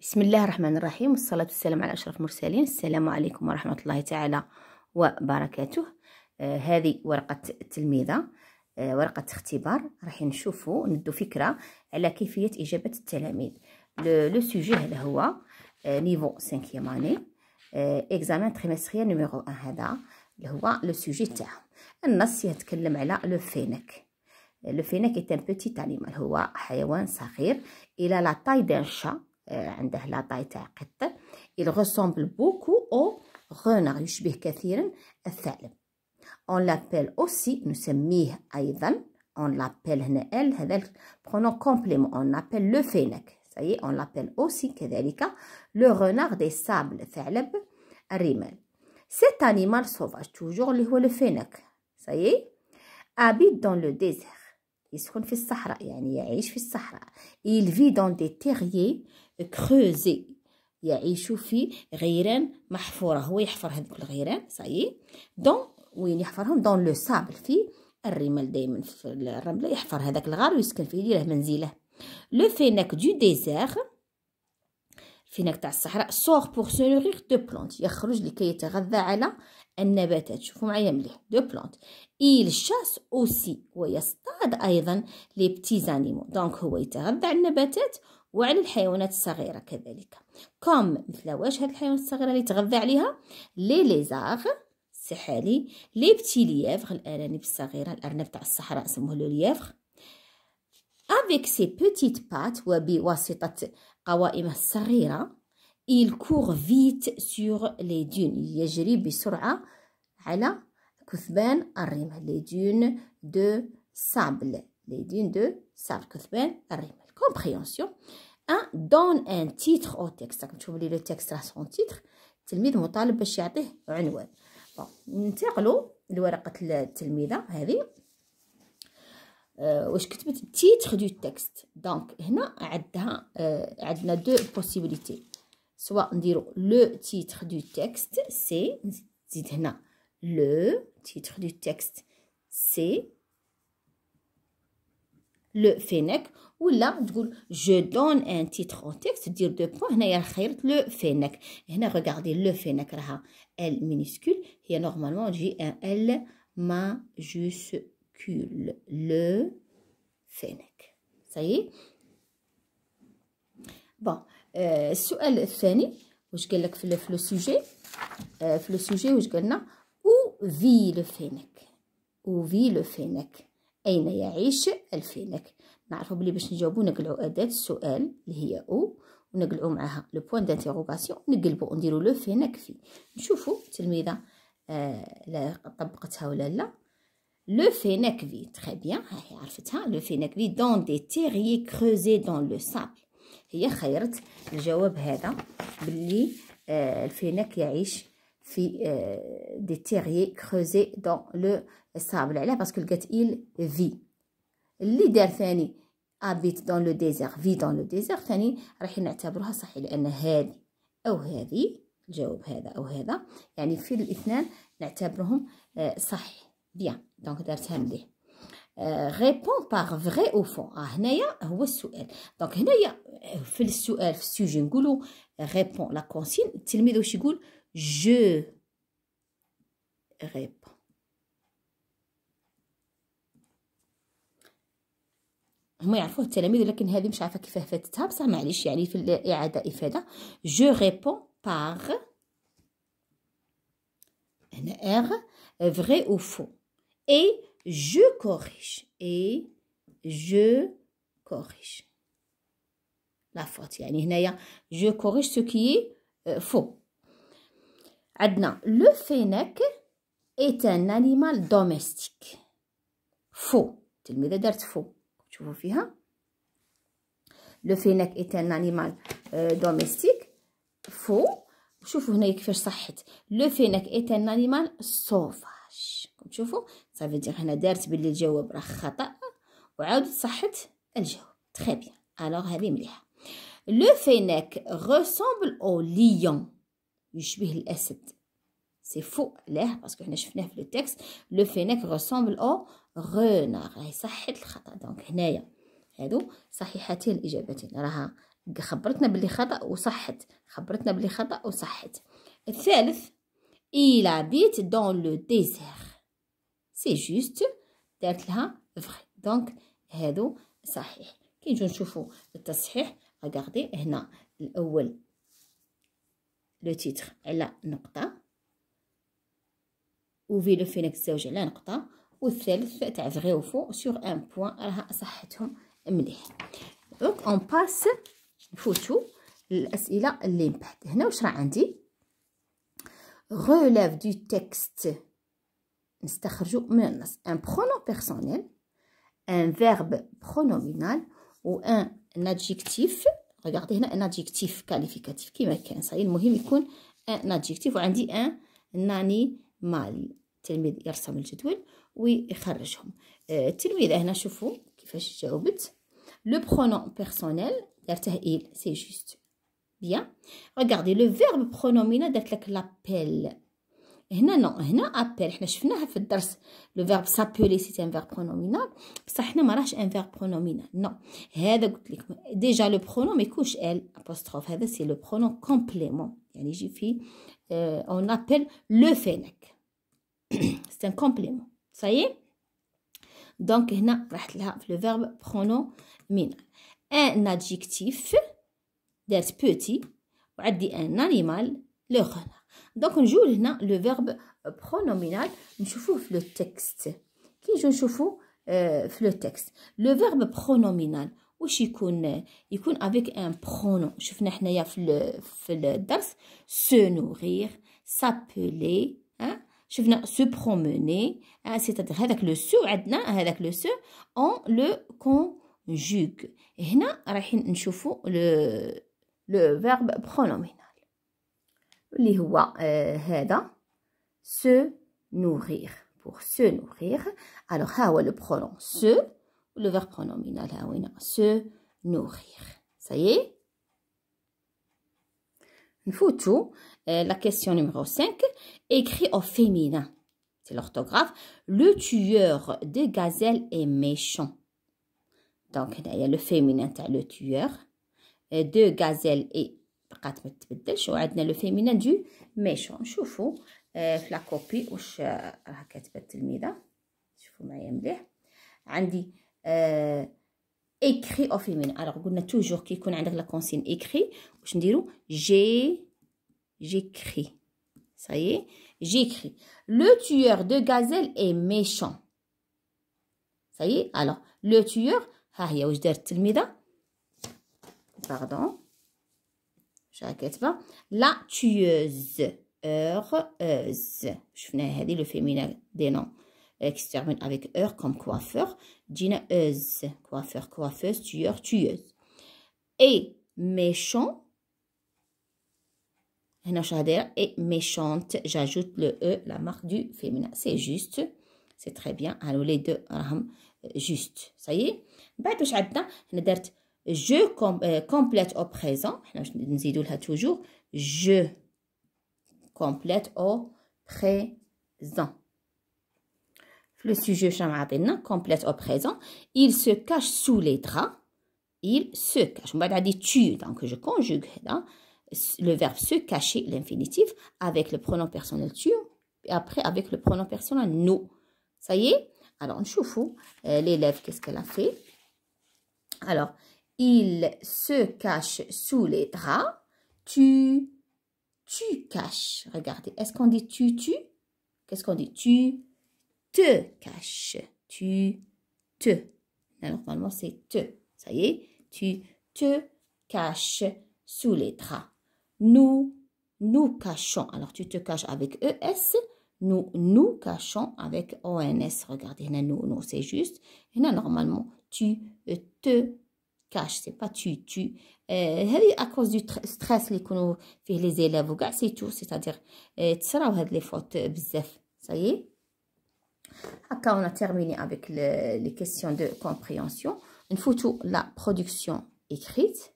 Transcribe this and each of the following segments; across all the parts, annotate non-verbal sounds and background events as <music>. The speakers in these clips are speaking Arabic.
بسم الله الرحمن الرحيم والصلاة والسلام على أشرف المرسلين السلام عليكم ورحمة الله تعالى وبركاته آه هذه ورقة التلميذة آه ورقة اختبار راح نشوفوا ندو فكرة على كيفية إجابة التلاميذ لو سوجي هذا هو نيفو 5 ماني اكزامان تريمستريال نيميرو 1 هذا اللي هو لو سوجي تاعهم النص يتكلم على لو فينك لو فينك ايت ان بوتي انيمال هو حيوان صغير الى لا تاي دان شا il ressemble beaucoup au renard يشبه كثيرا الثعلب on l'appelle aussi نسميه ايضا on l'appelle هنا ال هذا complément on appelle le fennec ça y est on l'appelle aussi كذلك le renard des sables ثعلب الرمال cet animal sauvage toujours اللي هو le fennec ça y est habite dans le désert يسكن في الصحراء يعني يعيش في الصحراء il vit dans des terriers creusés يعيش في غيران محفورة هو يحفر هذوك الغيران صايي دون وين يحفرهم دون لو سابل في الرمال دائما في الرملة يحفر هذاك الغار ويسكن فيه يديره منزله لو فيناك دو ديزير فينك تاع الصحراء سوغ بوغ سولوريغ دو بلونت يخرج لكي يتغذى على النباتات شوفوا معايا مليح دو بلونت إيل شاس أوسي ويصطاد ايضا لي بتي زانيمو دونك هو يتغذى على النباتات وعلى الحيوانات الصغيره كذلك كوم مثل واش هاد الحيوانات الصغيره اللي يتغذى عليها لي ليزاغ السحالي لي بتي ليافغ الارانب الصغيره الارنب تاع الصحراء سموه لو ليافغ avec ses petites pattes وبواسطة قوائم الصغيرة il court vite sur les dunes يجري بسرعة على كثبان الرمل les dunes de sable les dunes de sable كثبان الرمل compréhension un donne un titre au texte راكم تشوفوا لي لو تيكست راه سون تيتر التلميذ مطالب باش يعطيه عنوان بون ننتقلوا لورقه التلميذه هذه Euh, où écrit le titre du texte. Donc, ici, on a deux possibilités. Soit on dit le titre du texte, c'est, le titre du texte, c'est le phénèque. Ou là, je donne un titre au texte, on dit deux points, on a le phénèque. regardez, le phénèque, là, L minuscule, il y a normalement un L majuscule. cule le فينك صحيح بون آه euh, السؤال الثاني واش قال لك في لو سوجي آه في لو سوجي واش قالنا او في لو فينك او في لو فينك اين يعيش الفينك نعرفوا بلي باش نجاوبو نقلعو اداه السؤال اللي هي او ونقلعو معاها لو بوين دانتيغوغاسيون نقلبو نديرو لو فينك في نشوفو التلميذه آه لا طبقتها ولا لا Le fenakvi, très bien, le fenakvi dans des terriers creusés dans le sable. هي خيرت الجواب هذا باللي الفينك يعيش في دي تيريي كروزي دون لو سابل علاه باسكو لقات إيل في اللي دار ثاني ابيت دون لو ديزير في دون لو ديزير ثاني راح نعتبروها صحيح لان هذه او هذه الجواب هذا او هذا يعني في الاثنان نعتبرهم صحيح Bien, donc درت par vrai ou faux. Ah, هنايا Donc هنايا la consigne. التلميذ Je réponds. هما يعرفوه التلاميذ لكن هذه مش عارفه كيفاه فاتتها بصح معليش يعني في vrai ou Je et je corrige. Et je corrige. لا فوت يعني هنايا جو le سو كي فو عندنا لو Faux. ايت le mets دوميستيك فو التلميذه دارت فو تشوفوا فيها لو est ايت animal euh, دوميستيك فو شوفوا هنايا كيفاش صحت لو فينك ايت ان انيمال سوفاج راكم تشوفوا صافي دير هنا دارت باللي الجواب راه خطا وعاودت صحت الجواب تري بيان الوغ هذه مليحه لو فيناك غوسومبل او ليون يشبه الاسد سي فو علاه باسكو حنا شفناه في لو تيكست لو فيناك غوسومبل او غونار راهي صحت الخطا دونك هنايا هادو صحيحتين الاجابتين راها خبرتنا باللي خطا وصحت خبرتنا باللي خطا وصحت الثالث إلى بيت دون لو ديزير سي جوست دارت لها فري دونك هادو صحيح كي نجيو نشوفو التصحيح غاكاردي هنا الاول لو تيتر على نقطه و في لو فينيكس زوج على نقطه والثالث تاع فغي فو سور ان بوين راها صحتهم مليح دونك اون باس نفوتو للاسئله اللي من بعد هنا واش راه عندي غولاف دو تكست نستخرجو من النص ان برونون بيرسونيل ان فيرب برونومينال و ان ادجيكتيف ريغاردي هنا ان ادجيكتيف كاليفيكاتيف كيما كان صاي المهم يكون ان ادجيكتيف وعندي ان ناني مالي التلميذ يرسم الجدول ويخرجهم التلميذه هنا شوفوا كيفاش جاوبت لو برونون بيرسونيل درته ايل سي جوست بيان ريغاردي لو فيرب برونومينال درت لك لابيل Ici, non. Ici, appel. On l'a vu dans le cours, le verbe s'appeler, c'est un verbe pronominal. Mais nous, on n'a pas un verbe pronominal. Non. Déjà, le pronom, écoute, l'apostrophe, c'est le pronom complément. Euh, on appelle le phénèque. <coughs> C'est un complément. y ça Donc, ici, on a le verbe pronominal. Un adjectif d'être petit. On dit un animal, le renard donc un jour le verbe pronominal on shoofe le texte qui joue euh, le texte le verbe pronominal où chikouna il coune avec un pronom je viens à peine le le se nourrir s'appeler je hein? viens se promener hein? c'est à dire avec le seul et avec le on le conjugue et là là on le verbe pronominal اللي هو هذا se nourrir pour se nourrir alors le pronom se le verbe pronominal se nourrir ça y est نفوتو la question numéro 5 écrit au féminin c'est l'orthographe le tueur de gazelle est méchant donc il y a le féminin تاع le tueur euh, de gazelle est بقات ما تبدلش وعندنا لو فيمينان دو ميشون نشوفوا في لا كوبي واش آه، راه كاتبه التلميذه شوفوا معايا مليح عندي ايكري او فيمين الوغ قلنا توجور كي يكون عندك لا كونسين ايكري واش نديرو جي جيكري صاي جيكري لو تيور دو غازيل اي ميشون صاي الوغ لو تيور ها هي واش دارت التلميذه باردون La tueuse, tueuse heureuse je dire le féminin des noms, euh, qui se avec heure comme coiffeur جينا coiffeur coiffeuse tueur tueuse et méchant et méchante j'ajoute le e la marque du féminin c'est juste c'est très bien alors les deux euh, juste ça y est je je euh, complète au présent. Nous toujours. Je complète au présent. Le sujet je complète au présent. Il se cache sous les draps. Il se cache. On va dire tu. Donc je conjugue le verbe se cacher, l'infinitif, avec le pronom personnel tu. Et après avec le pronom personnel nous. Ça y est. Alors on chauffe euh, l'élève qu'est-ce qu'elle a fait. Alors il se cache sous les draps. Tu, tu caches. Regardez, est-ce qu'on dit tu, tu Qu'est-ce qu'on dit Tu te caches. Tu te. normalement, c'est te. Ça y est, tu te caches sous les draps. Nous, nous cachons. Alors, tu te caches avec ES. Nous, nous cachons avec ONS. Regardez, nous, nous, c'est juste. Et là, normalement, tu te cache, c'est pas tu, tu. Euh, à cause du stress qu'on fait les élèves, c'est tout, c'est-à-dire, euh, tu euh, les fautes, ça y est. quand on a terminé avec les questions de compréhension. Une photo, la production écrite.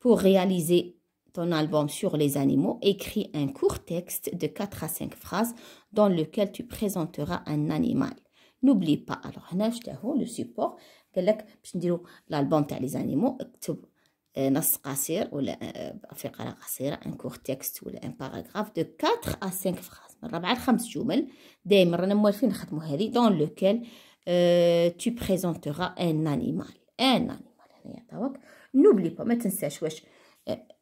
Pour réaliser ton album sur les animaux, écris un court texte de 4 à 5 phrases dans lequel tu présenteras un animal. N'oublie pas, alors le support قال l'album تاع les animaux euh, euh, un court texte ou un paragraphe de 4 à 5 phrases. dans lequel لخمس euh, tu présenteras un animal un animal n'oublie pas نوبلي با ما تنساش واش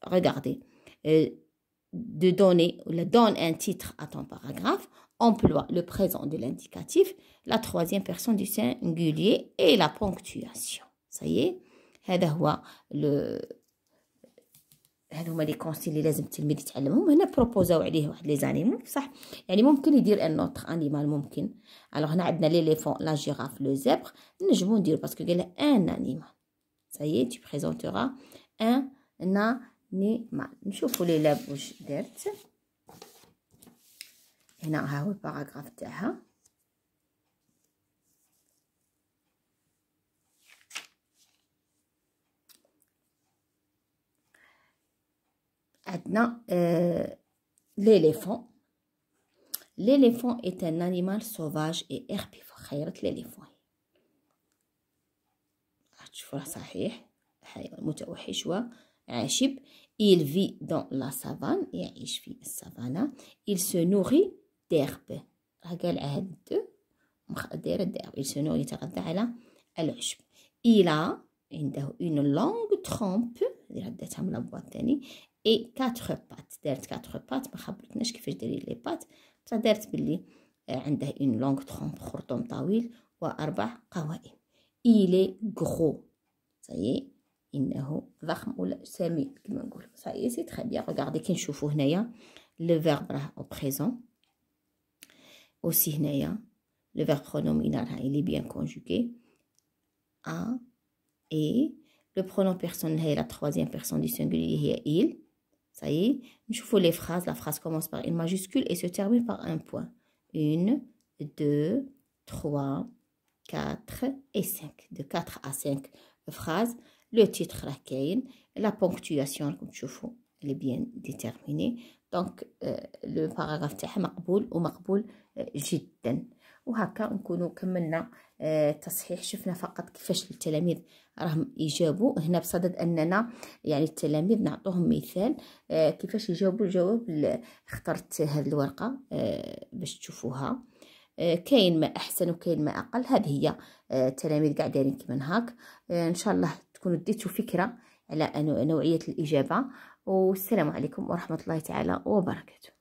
regardez, de donner, le donne un titre à ton paragraphe, emploie le présent de l'indicatif, la troisième personne du singulier et la ponctuation. Ça y est, هذا هو le هذو هما لي كونسي اللي لازم التلميذ يتعلمهم هنا بروبوزاو عليه واحد لي زانيمو بصح يعني ممكن يدير ان اوتر انيمال ممكن الوغ هنا عندنا ليليفون لا جيراف لو زبر نجمو نديرو باسكو قال ان انيمال سايي تي بريزونتيرا ان نيمار نشوفوا لي لاب واش دارت هنا ها هو الباراغراف تاعها عندنا ليليفون ليليفون ايت un انيمال سوفاج اي herbivore خيرت ليليفون راح تشوفوه صحيح حيوان متوحش و عاشب il vit dans la savane يعيش في السافانا il se nourrit d'herbe راه قال عهد دايره d'herbe il se nourrit يتغذى على العشب il a عنده une longue trompe اللي رديتها من لابوا الثاني اي 4 بات دارت 4 بات ما خبرتناش كيفاش داري لي بات بصح دارت بلي عنده اون لونغ ترومب خرطوم طويل واربع قوائم ايلي غرو صايي c'est est très bien. Regardez le verbe au présent, aussi le verbe pronominal, il est bien conjugué. a et le pronom personnel est la troisième personne du singulier, il. Ça y est. Je les phrases. La phrase commence par une majuscule et se termine par un point. Une, deux, trois, quatre et cinq. De quatre à cinq phrases. لو تيتخ راه كاين لا بونكتياسيون راكم تشوفوا لي بيان ديتيرميني دونك لو باراغراف تاعها مقبول ومقبول جدا وهكا نكونوا كملنا التصحيح شفنا فقط كيفاش التلاميذ راهم يجاوبوا هنا بصدد اننا يعني التلاميذ نعطوهم مثال كيفاش يجاوبوا الجواب اخترت هذه الورقه باش تشوفوها كاين ما احسن وكاين ما اقل هذه هي التلاميذ قاعدين كيما هاك ان شاء الله تكونوا ديتوا فكرة على نوعية الإجابة والسلام عليكم ورحمة الله تعالى وبركاته